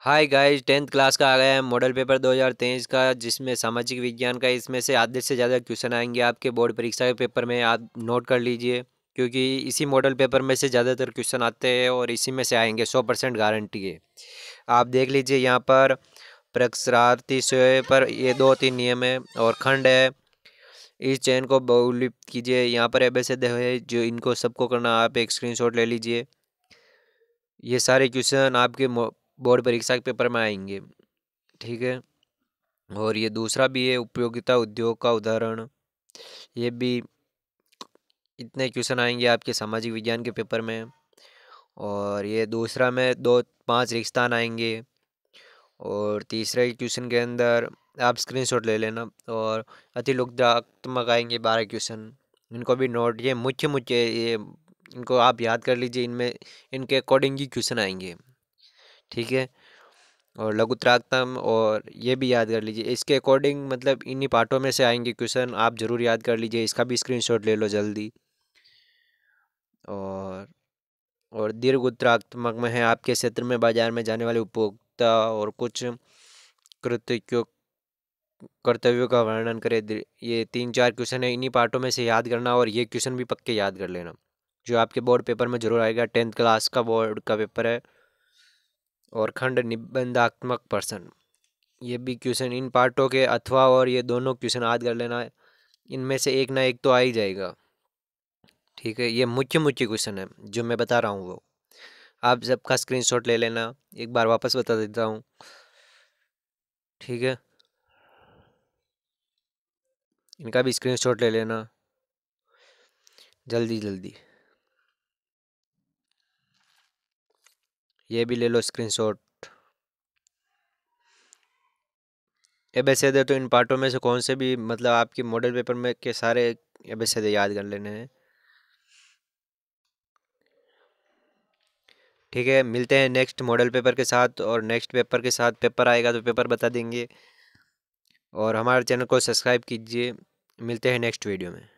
hi guys tenth class का आ गया है मॉडल पेपर 2023 का जिसमें सामाजिक विज्ञान का इसमें से आधे से ज़्यादा क्वेश्चन आएंगे आपके बोर्ड परीक्षा के पेपर में आप नोट कर लीजिए क्योंकि इसी मॉडल पेपर में से ज़्यादातर क्वेश्चन आते हैं और इसी में से आएंगे 100 परसेंट गारंटी है आप देख लीजिए यहाँ पर प्रक्षरार्थी स्वय पर ये दो तीन नियम है और खंड है इस चैन को बहुलिप्त कीजिए यहाँ पर एब है जो इनको सबको करना आप एक स्क्रीन ले लीजिए ये सारे क्वेश्चन आपके बोर्ड परीक्षा के पेपर में आएंगे ठीक है और ये दूसरा भी है उपयोगिता उद्योग का उदाहरण ये भी इतने क्वेश्चन आएंगे आपके सामाजिक विज्ञान के पेपर में और ये दूसरा में दो पाँच रिक्स्तान आएंगे और तीसरे क्वेश्चन के अंदर आप स्क्रीनशॉट ले लेना और अति लुकदात्मक आएंगे बारह क्वेश्चन इनको भी नोट ये मुख्य मुख्य ये इनको आप याद कर लीजिए इनमें इनके अकॉर्डिंग ही क्वेश्चन आएंगे ठीक है और लघु त्राक्तम और ये भी याद कर लीजिए इसके अकॉर्डिंग मतलब इन्हीं पार्टों में से आएंगे क्वेश्चन आप ज़रूर याद कर लीजिए इसका भी स्क्रीनशॉट ले लो जल्दी और और दीर्घ उत्तरात्मक में है आपके क्षेत्र में बाजार में जाने वाले उपभोक्ता और कुछ कृत्यों कर्तव्यों का वर्णन करें ये तीन चार क्वेश्चन है इन्हीं पार्टों में से याद करना और ये क्वेश्चन भी पक्के याद कर लेना जो आपके बोर्ड पेपर में ज़रूर आएगा टेंथ क्लास का बोर्ड का पेपर है और खंड निबंधात्मक प्रश्न ये भी क्वेश्चन इन पार्टों के अथवा और ये दोनों क्वेश्चन याद कर लेना है इनमें से एक ना एक तो आ ही जाएगा ठीक है ये मुख्य मुख्य क्वेश्चन है जो मैं बता रहा हूँ वो आप सबका शॉट ले लेना एक बार वापस बता देता हूँ ठीक है इनका भी स्क्रीनशॉट ले लेना जल्दी जल्दी ये भी ले लो स्क्रीनशॉट ए तो इन पार्टों में से कौन से भी मतलब आपके मॉडल पेपर में के सारे एबेसेदे याद कर लेने हैं ठीक है मिलते हैं नेक्स्ट मॉडल पेपर के साथ और नेक्स्ट पेपर के साथ पेपर आएगा तो पेपर बता देंगे और हमारे चैनल को सब्सक्राइब कीजिए मिलते हैं नेक्स्ट वीडियो में